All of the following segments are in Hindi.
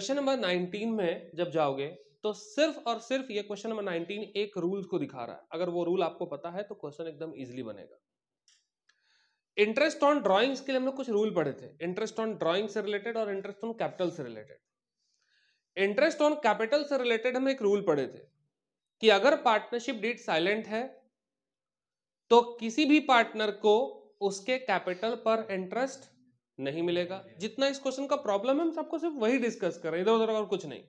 क्वेश्चन नंबर 19 में जब जाओगे तो सिर्फ और सिर्फ ये क्वेश्चन नंबर 19 एक रूल को दिखा रहा है अगर वो रूल आपको पता है तो क्वेश्चन एकदम इजिली बनेगा इंटरेस्ट ऑन ड्रॉइंग्स के लिए हम लोग कुछ रूल पढ़े थे इंटरेस्ट ऑन ड्रॉइंग से रिलेटेड और इंटरेस्ट ऑन कैपिटल से रिलेटेड इंटरेस्ट ऑन कैपिटल से रिलेटेड हम एक रूल पढ़े थे कि अगर पार्टनरशिप डीड साइलेंट है तो किसी भी पार्टनर को उसके कैपिटल पर इंटरेस्ट नहीं मिलेगा जितना इस क्वेश्चन का प्रॉब्लम है हम सबको सिर्फ वही डिस्कस कर रहे हैं इधर उधर और कुछ नहीं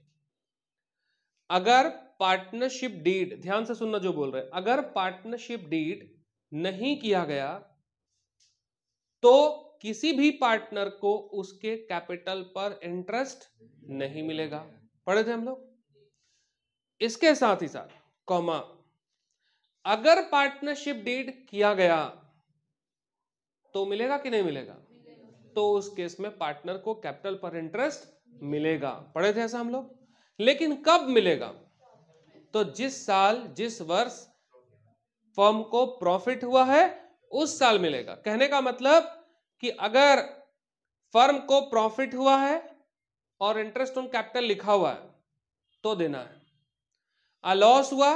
अगर पार्टनरशिप डीड ध्यान से सुनना जो बोल रहे हैं अगर पार्टनरशिप डीड नहीं किया गया तो किसी भी पार्टनर को उसके कैपिटल पर इंटरेस्ट नहीं मिलेगा पढ़े थे हम लोग इसके साथ ही साथ कॉमा अगर पार्टनरशिप डीड किया गया तो मिलेगा कि नहीं मिलेगा तो उस केस में पार्टनर को कैपिटल पर इंटरेस्ट मिलेगा पढ़े थे ऐसा हम लोग लेकिन कब मिलेगा तो जिस साल जिस वर्ष फर्म को प्रॉफिट हुआ है उस साल मिलेगा कहने का मतलब कि अगर फर्म को प्रॉफिट हुआ है और इंटरेस्ट ऑन कैपिटल लिखा हुआ है तो देना है आ लॉस हुआ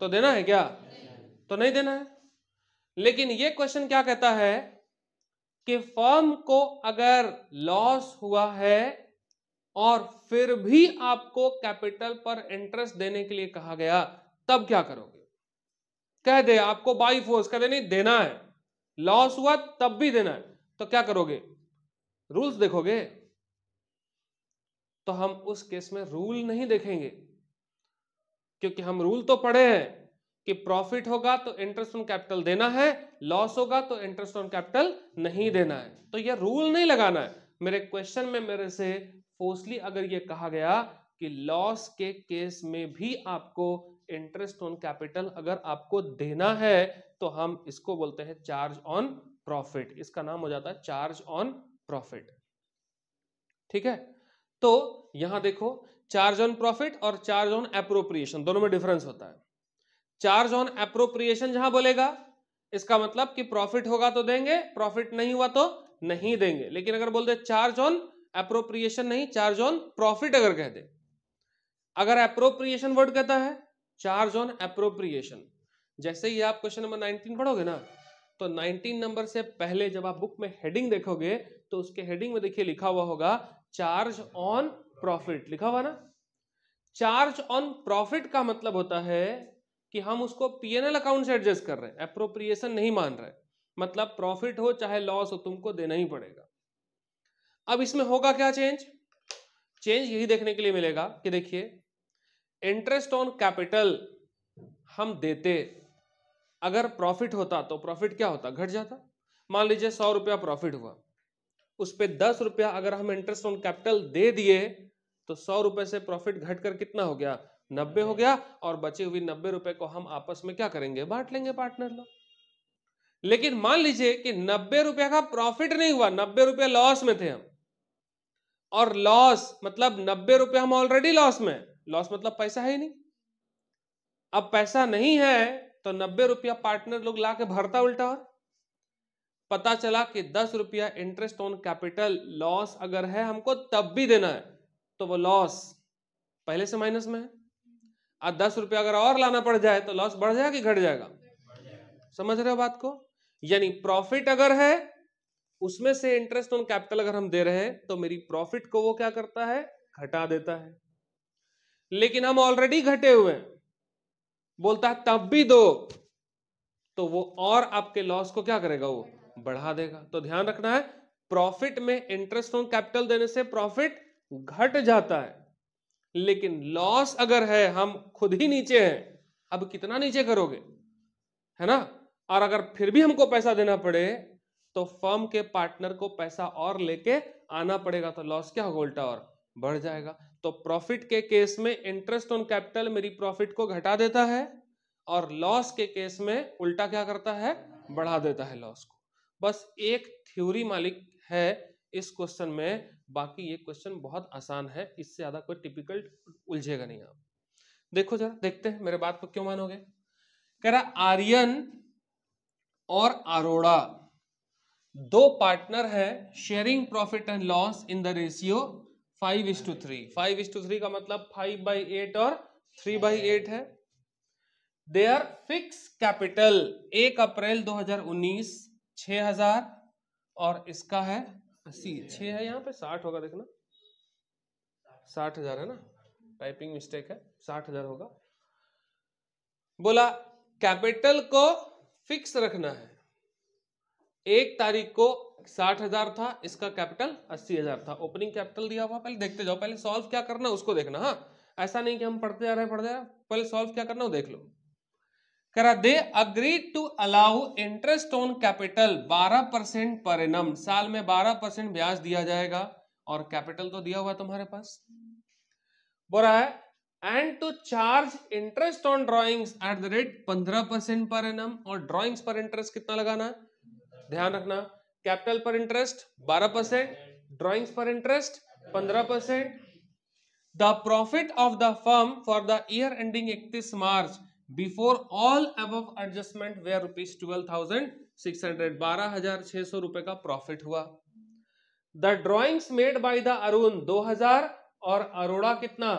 तो देना है क्या नहीं। तो नहीं देना है लेकिन ये क्वेश्चन क्या कहता है कि फर्म को अगर लॉस हुआ है और फिर भी आपको कैपिटल पर इंटरेस्ट देने के लिए कहा गया तब क्या करोगे कह दे आपको बाई फोर्स कह दे नहीं देना है लॉस हुआ तब भी देना है तो क्या करोगे रूल्स देखोगे तो हम उस केस में रूल नहीं देखेंगे क्योंकि हम रूल तो पढ़े हैं कि प्रॉफिट होगा तो इंटरेस्ट ऑन कैपिटल देना है लॉस होगा तो इंटरेस्ट ऑन कैपिटल नहीं देना है तो यह रूल नहीं लगाना है मेरे क्वेश्चन में मेरे से फोर्सली अगर यह कहा गया कि लॉस के केस में भी आपको इंटरेस्ट ऑन कैपिटल अगर आपको देना है तो हम इसको बोलते हैं चार्ज ऑन प्रॉफिट इसका नाम हो जाता है चार्ज ऑन प्रॉफिट ठीक है तो यहां देखो चार्ज ऑन प्रॉफिट और चार्ज ऑन अप्रोप्रिएशन दोनों में डिफरेंस होता है चार्ज ऑन अप्रोप्रिएशन जहां बोलेगा इसका मतलब कि प्रॉफिट होगा तो देंगे प्रॉफिट नहीं हुआ तो नहीं देंगे लेकिन अगर बोल दे चार्ज ऑन अप्रोप्रिएशन नहीं चार्ज ऑन प्रॉफिट अगर कह दे अगर अप्रोप्रिएशन वर्ड कहता है चार्ज ऑन अप्रोप्रिएशन जैसे ही आप क्वेश्चन नंबर 19 पढ़ोगे ना तो 19 नंबर से पहले जब आप बुक में हेडिंग देखोगे तो उसके हेडिंग में देखिए लिखा हुआ होगा चार्ज ऑन प्रॉफिट लिखा हुआ ना चार्ज ऑन प्रॉफिट का मतलब होता है कि हम उसको पीएनएल अकाउंट से एडजस्ट कर रहे हैं अप्रोप्रिएशन नहीं मान रहे मतलब प्रॉफिट हो चाहे लॉस हो तुमको देना ही पड़ेगा अब इसमें होगा क्या चेंज चेंज यही देखने के लिए मिलेगा कि देखिए इंटरेस्ट ऑन कैपिटल हम देते अगर प्रॉफिट होता तो प्रॉफिट क्या होता घट जाता मान लीजिए सौ रुपया प्रॉफिट हुआ उस पर दस रुपया अगर हम इंटरेस्ट ऑन कैपिटल दे दिए तो सौ रुपए से प्रॉफिट घटकर कितना हो गया नब्बे हो गया और बचे हुए नब्बे रुपए को हम आपस में क्या करेंगे बांट लेंगे पार्टनर लोग लेकिन मान लीजिए कि नब्बे रुपए का प्रॉफिट नहीं हुआ नब्बे रुपए लॉस में थे हम और लॉस मतलब नब्बे रुपए हम ऑलरेडी लॉस में लॉस मतलब पैसा है ही नहीं अब पैसा नहीं है तो नब्बे रुपया पार्टनर लोग ला के भरता उल्टा और पता चला कि दस रुपया इंटरेस्ट ऑन कैपिटल लॉस अगर है हमको तब भी देना है तो वो लॉस पहले से माइनस में है आज दस रुपया अगर और लाना पड़ जाए तो लॉस बढ़ जाएगा कि घट जाएगा समझ रहे हो बात को यानी प्रॉफिट अगर है उसमें से इंटरेस्ट ऑन कैपिटल अगर हम दे रहे हैं तो मेरी प्रॉफिट को वो क्या करता है घटा देता है लेकिन हम ऑलरेडी घटे हुए हैं बोलता है तब भी दो तो वो और आपके लॉस को क्या करेगा वो बढ़ा देगा तो ध्यान रखना है प्रॉफिट में इंटरेस्ट ऑन कैपिटल देने से प्रॉफिट घट जाता है लेकिन लॉस अगर है हम खुद ही नीचे हैं अब कितना नीचे करोगे है ना और अगर फिर भी हमको पैसा देना पड़े तो फर्म के पार्टनर को पैसा और लेके आना पड़ेगा तो लॉस क्या होगा उल्टा और बढ़ जाएगा तो प्रॉफिट के केस में इंटरेस्ट ऑन कैपिटल मेरी प्रॉफिट को घटा देता है और लॉस के केस में उल्टा क्या करता है बढ़ा देता है लॉस को बस एक थ्योरी मालिक है इस क्वेश्चन में बाकी ये क्वेश्चन बहुत आसान है इससे ज़्यादा कोई टिपिकल उलझेगा नहीं आप देखो जरा देखते हैं मेरे बात को क्यों मानोगे कह रहा आर्यन और अरोड़ा दो पार्टनर है sharing profit and loss in the ratio five is to three five is to three का मतलब फाइव बाई एट और थ्री बाई एट है दे आर फिक्स कैपिटल एक अप्रैल 2019 6000 और इसका है अस्सी छः है यहाँ पे साठ होगा देखना साठ हजार है ना टाइपिंग मिस्टेक है साठ हजार होगा बोला कैपिटल को फिक्स रखना है एक तारीख को साठ हजार था इसका कैपिटल अस्सी हजार था ओपनिंग कैपिटल दिया हुआ पहले देखते जाओ पहले सॉल्व क्या करना उसको देखना हाँ ऐसा नहीं कि हम पढ़ते जा रहे हैं पढ़ते जा रहे हैं पहले सॉल्व क्या करना हो देख लो करा they agree to allow interest on capital 12 percent per annum साल में 12 परसेंट ब्याज दिया जाएगा और कैपिटल तो दिया हुआ तुम्हारे पास बोला है and to charge interest on drawings at the rate 15 percent per annum और ड्रॉइंग्स पर इंटरेस्ट कितना लगाना ध्यान रखना कैपिटल पर इंटरेस्ट 12 परसेंट ड्रॉइंग्स पर interest 15 percent the profit of the firm for the year ending इकतीस मार्च बिफोर ऑल अब adjustment were rupees twelve thousand six hundred बारह हजार छह सौ रुपए का प्रॉफिट हुआ the drawings made by the Arun दो हजार और अरोड़ा कितना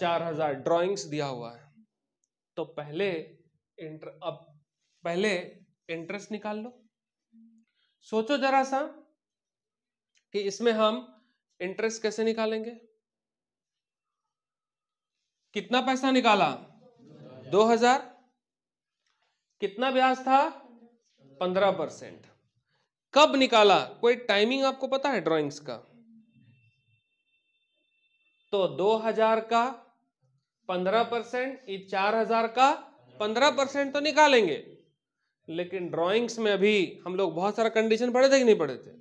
चार हजार ड्रॉइंग्स दिया हुआ है तो पहले इंटर अब पहले इंटरेस्ट निकाल लो सोचो जरा सा कि इसमें हम इंटरेस्ट कैसे निकालेंगे कितना पैसा निकाला दो हजार कितना ब्याज था पंद्रह परसेंट कब निकाला कोई टाइमिंग आपको पता है ड्राइंग्स का तो दो हजार का पंद्रह परसेंट ये चार हजार का पंद्रह परसेंट तो निकालेंगे लेकिन ड्राइंग्स में अभी हम लोग बहुत सारा कंडीशन पढ़े थे कि नहीं पढ़े थे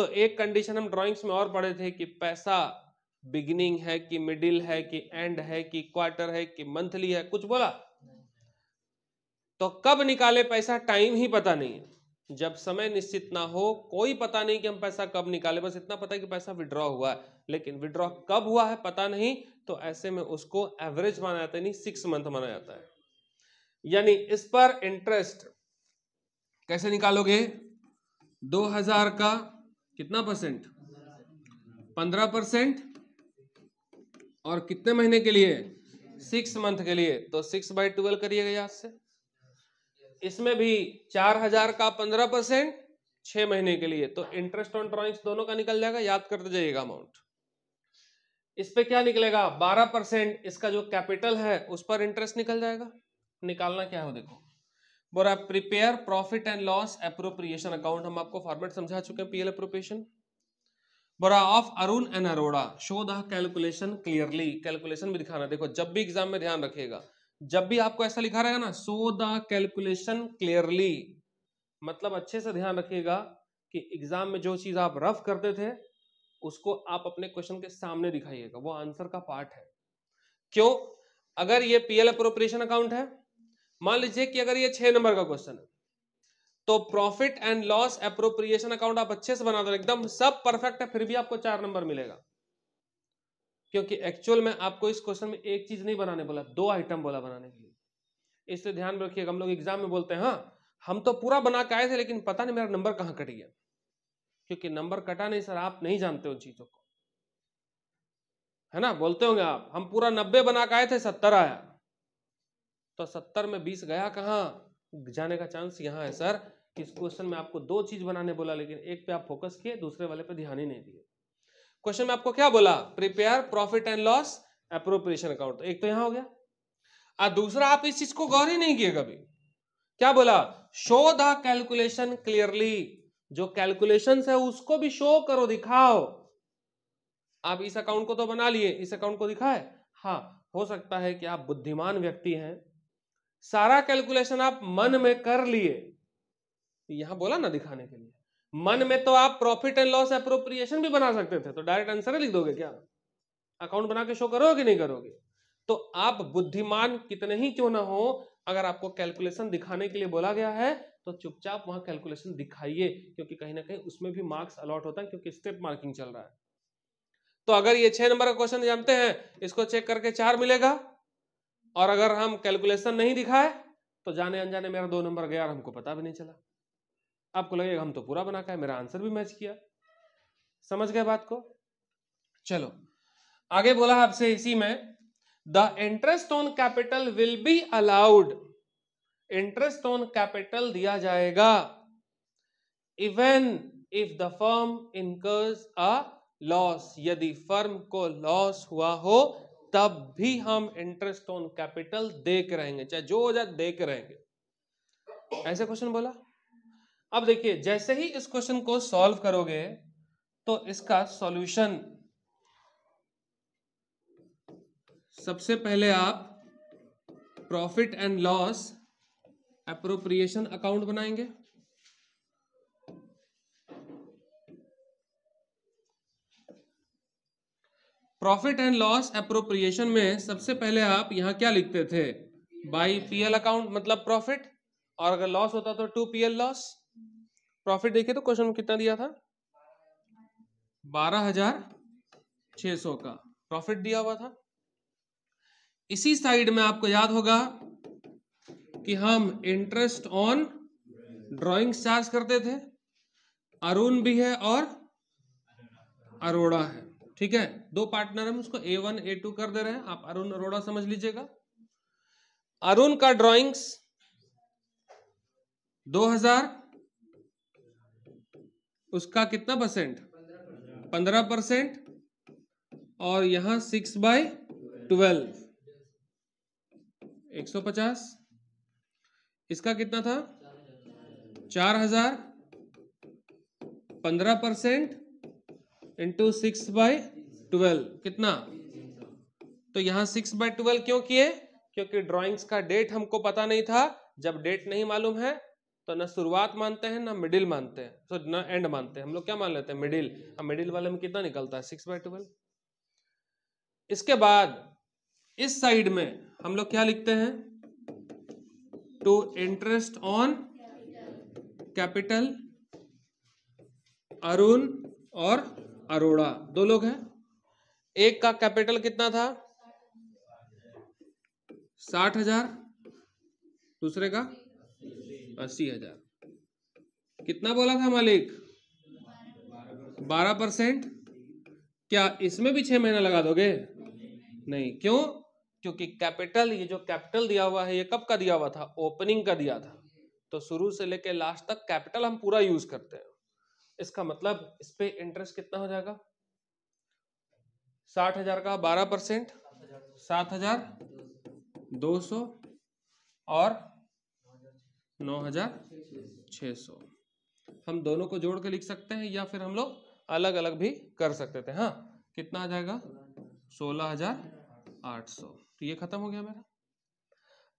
तो एक कंडीशन हम ड्राइंग्स में और पढ़े थे कि पैसा बिगिनिंग है कि मिडिल है कि एंड है कि क्वार्टर है कि मंथली है कुछ बोला तो कब निकाले पैसा टाइम ही पता नहीं है जब समय निश्चित ना हो कोई पता नहीं कि हम पैसा कब निकाले बस इतना पता है कि पैसा विड्रॉ हुआ है लेकिन विड्रॉ कब हुआ है पता नहीं तो ऐसे में उसको एवरेज माना जाता है नहीं सिक्स मंथ माना जाता है यानी इस पर इंटरेस्ट कैसे निकालोगे 2000 का कितना परसेंट 15 परसेंट और कितने महीने के लिए सिक्स मंथ के लिए तो सिक्स बाई ट्वेल्व करिएगा याद से इसमें भी चार हजार का पंद्रह परसेंट छह महीने के लिए तो इंटरेस्ट ऑन ड्रॉइंग्स दोनों का निकल जाएगा याद करते जाइएगा अमाउंट इस पे क्या निकलेगा बारह परसेंट इसका जो कैपिटल है उस पर इंटरेस्ट निकल जाएगा निकालना क्या हो देखो बोरा prepare profit and loss appropriation account हम आपको फॉर्मेट समझा चुके हैं पीएल अप्रोप्रिएशन बोरा of Arun and Arora show the calculation clearly calculation भी दिखाना देखो जब भी एग्जाम में ध्यान रखिएगा जब भी आपको ऐसा लिखा रहेगा ना शो द कैलकुलेशन क्लियरली मतलब अच्छे से ध्यान रखिएगा कि एग्जाम में जो चीज आप रफ करते थे उसको आप अपने क्वेश्चन के सामने दिखाइएगा वो आंसर का पार्ट है क्यों अगर ये पीएल अप्रोप्रिएशन अकाउंट है मान लीजिए कि अगर ये छह नंबर का क्वेश्चन है तो profit and loss appropriation account आप अच्छे से बना दो एकदम सब परफेक्ट है फिर भी आपको चार नंबर मिलेगा क्योंकि एक्चुअल में आपको इस क्वेश्चन में एक चीज नहीं बनाने बोला दो आइटम बोला बनाने के लिए इसलिए ध्यान में रखिएगा हम लोग एग्जाम में बोलते हैं हाँ हम तो पूरा बना के आए थे लेकिन पता नहीं मेरा नंबर कहाँ कट गया क्योंकि नंबर कटा नहीं सर आप नहीं जानते उन चीजों को है ना बोलते होंगे आप हम पूरा नब्बे बना के आए थे सत्तर आया तो सत्तर में बीस गया कहाँ जाने का चांस यहाँ है सर इस क्वेश्चन में आपको दो चीज बनाने बोला लेकिन एक पे आप फोकस किए दूसरे वाले पे ध्यान ही नहीं दिए क्वेश्चन में आपको क्या बोला prepare profit and loss appropriation account तो एक तो यहां हो गया और दूसरा आप इस चीज को गौर ही नहीं किए कभी क्या बोला शो द कैलकुलेशन क्लियरली जो कैलकुलेशन है उसको भी शो करो दिखाओ आप इस अकाउंट को तो बना लिए इस अकाउंट को दिखाए हाँ हो सकता है कि आप बुद्धिमान व्यक्ति हैं सारा कैलकुलेशन आप मन में कर लिए यहां बोला ना दिखाने के लिए मन में तो आप प्रॉफिट एंड लॉस अप्रोप्रिएशन भी बना सकते थे तो डायरेक्ट आंसर लिख दोगे क्या अकाउंट बना के शो करोगे नहीं करोगे तो आप बुद्धिमान कितने ही क्यों ना हो अगर आपको कैलकुलेशन दिखाने के लिए बोला गया है तो चुपचाप वहां कैलकुलेशन दिखाइए क्योंकि कहीं ना कहीं उसमें भी मार्क्स अलॉट होता है क्योंकि स्टेप मार्किंग चल रहा है तो अगर ये छह नंबर का क्वेश्चन जानते हैं इसको चेक करके चार मिलेगा और अगर हम कैलकुलेशन नहीं दिखाए तो जाने अनजाने मेरा दो नंबर गया और हमको पता भी नहीं चला आपको लगेगा हम तो पूरा बना का है मेरा आंसर भी मैच किया समझ गए बात को चलो आगे बोला आपसे इसी में the interest on capital will be allowed interest on capital दिया जाएगा even if the firm incurs a loss यदि फर्म को लॉस हुआ हो तब भी हम इंटरेस्ट ऑन कैपिटल देख रहेंगे चाहे जो हो जाए देख रहेंगे ऐसे क्वेश्चन बोला अब देखिए जैसे ही इस क्वेश्चन को सॉल्व करोगे तो इसका सॉल्यूशन सबसे पहले आप profit and loss appropriation account बनाएंगे प्रॉफिट एंड लॉस अप्रोप्रिएशन में सबसे पहले आप यहां क्या लिखते थे बाई पीएल अकाउंट मतलब प्रॉफिट और अगर लॉस होता तो टू पीएल लॉस प्रॉफिट देखिए तो क्वेश्चन में कितना दिया था बारह हजार छ सौ का प्रॉफिट दिया हुआ था इसी साइड में आपको याद होगा कि हम इंटरेस्ट ऑन ड्राइंग चार्ज करते थे अरुण भी है और अरोड़ा है ठीक है दो पार्टनर हम उसको ए वन ए टू कर दे रहे हैं आप अरुण अरोड़ा समझ लीजिएगा अरुण का ड्राइंग्स हजार उसका कितना परसेंट पंद्रह परसेंट और यहां सिक्स बाय ट्वेल्व एक सौ पचास इसका कितना था चार हजार पंद्रह percent into six by twelve कितना तो यहां सिक्स बाय ट्वेल्व क्यों किए क्योंकि ड्राइंग्स का डेट हमको पता नहीं था जब डेट नहीं मालूम है तो ना शुरुआत मानते हैं ना मिडिल मानते हैं सो ना एंड मानते हैं हम लोग क्या मान लेते हैं मिडिल अब मिडिल वाले में कितना निकलता है सिक्स बाई ट्वेल्व इसके बाद इस साइड में हम लोग क्या लिखते हैं to interest on capital Arun और अरोड़ा दो लोग हैं एक का कैपिटल कितना था साठ हजार दूसरे का अस्सी हजार कितना बोला था मालिक बारह परसेंट क्या इसमें भी छह महीना लगा दोगे नहीं क्यों क्योंकि कैपिटल ये जो कैपिटल दिया हुआ है ये कब का दिया हुआ था ओपनिंग का दिया था तो शुरू से लेकर लास्ट तक कैपिटल हम पूरा यूज करते हैं इसका मतलब इस पे इंटरेस्ट कितना हो जाएगा साठ हजार का बारह परसेंट सात हजार दो सौ और नौ हजार सौ हम दोनों को जोड़ के लिख सकते हैं या फिर हम लोग अलग अलग भी कर सकते थे हाँ कितना आ जाएगा सोलह हजार आठ सौ तो ये खत्म हो गया मेरा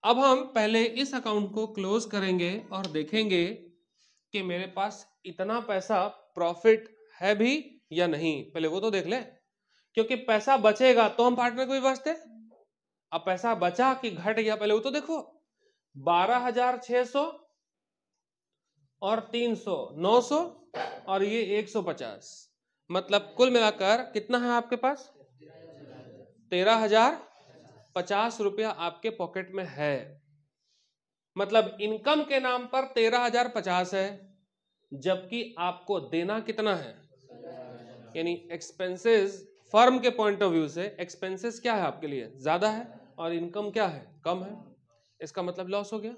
अब हम पहले इस अकाउंट को क्लोज करेंगे और देखेंगे कि मेरे पास इतना पैसा प्रॉफिट है भी या नहीं पहले वो तो देख ले क्योंकि पैसा बचेगा तो हम पार्टनर को भी बचते अब पैसा बचा कि घट गया पहले वो तो देखो बारह हजार छह सौ और तीन सौ नौ सौ और ये एक सौ पचास मतलब कुल मिलाकर कितना है आपके पास तेरह हजार पचास रुपया आपके पॉकेट में है मतलब इनकम के नाम पर तेरह हजार पचास है जबकि आपको देना कितना है यानी एक्सपेंसेस फर्म के पॉइंट ऑफ व्यू से एक्सपेंसेस क्या है आपके लिए ज्यादा है और इनकम क्या है कम है इसका मतलब लॉस हो गया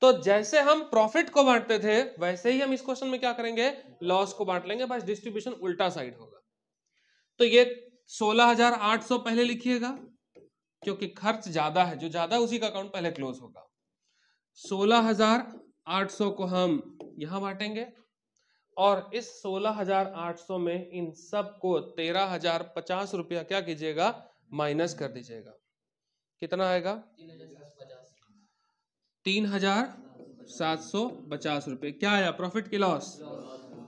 तो जैसे हम प्रॉफिट को बांटते थे वैसे ही हम इस क्वेश्चन में क्या करेंगे लॉस को बांट लेंगे बस डिस्ट्रीब्यूशन उल्टा साइड होगा तो ये 16,800 पहले लिखिएगा क्योंकि खर्च ज्यादा है जो ज्यादा उसी का अकाउंट पहले क्लोज होगा 16,800 को हम यहां बांटेंगे और इस 16,800 में इन सब को तेरह हजार पचास रुपया क्या कीजिएगा माइनस कर दीजिएगा कितना आएगा तीन हजार सात सौ पचास रुपये क्या आया प्रॉफिट की लॉस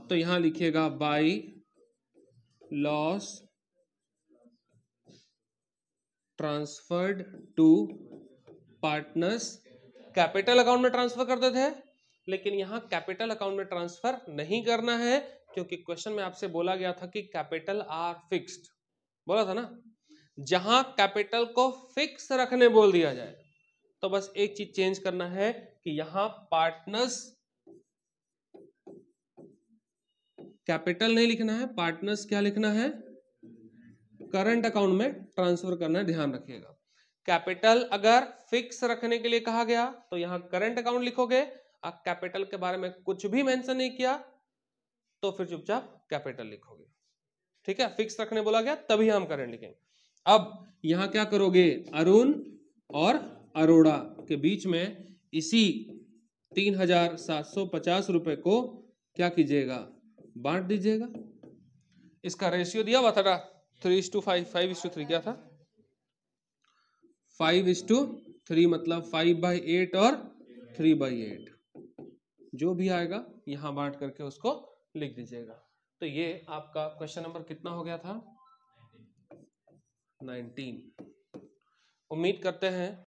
तो यहां लिखिएगा by loss transferred to partners capital account में ट्रांसफर करते थे लेकिन यहां कैपिटल अकाउंट में ट्रांसफर नहीं करना है क्योंकि क्वेश्चन में आपसे बोला गया था कि कैपिटल आर फिक्स्ड बोला था ना जहां कैपिटल को फिक्स रखने बोल दिया जाए तो बस एक चीज चेंज करना है कि यहां पार्टनर्स कैपिटल नहीं लिखना है पार्टनर्स क्या लिखना है करंट अकाउंट में ट्रांसफर करना है ध्यान रखिएगा कैपिटल अगर फिक्स रखने के लिए कहा गया तो यहां करंट अकाउंट लिखोगे आप कैपिटल के बारे में कुछ भी मेंशन नहीं किया तो फिर चुपचाप कैपिटल लिखोगे ठीक है फिक्स रखने बोला गया तभी हम करंट लिखेंगे अब यहां क्या करोगे अरुण और अरोड़ा के बीच में इसी तीन हजार सात सौ पचास रुपए को क्या कीजिएगा बांट दीजिएगा इसका रेशियो दिया हुआ था ना three two five five is to three क्या था फाइव इस टू थ्री मतलब फाइव बाई एट और थ्री बाई एट जो भी आएगा यहां बांट करके उसको लिख दीजिएगा तो ये आपका क्वेश्चन नंबर कितना हो गया था नाइनटीन उम्मीद करते हैं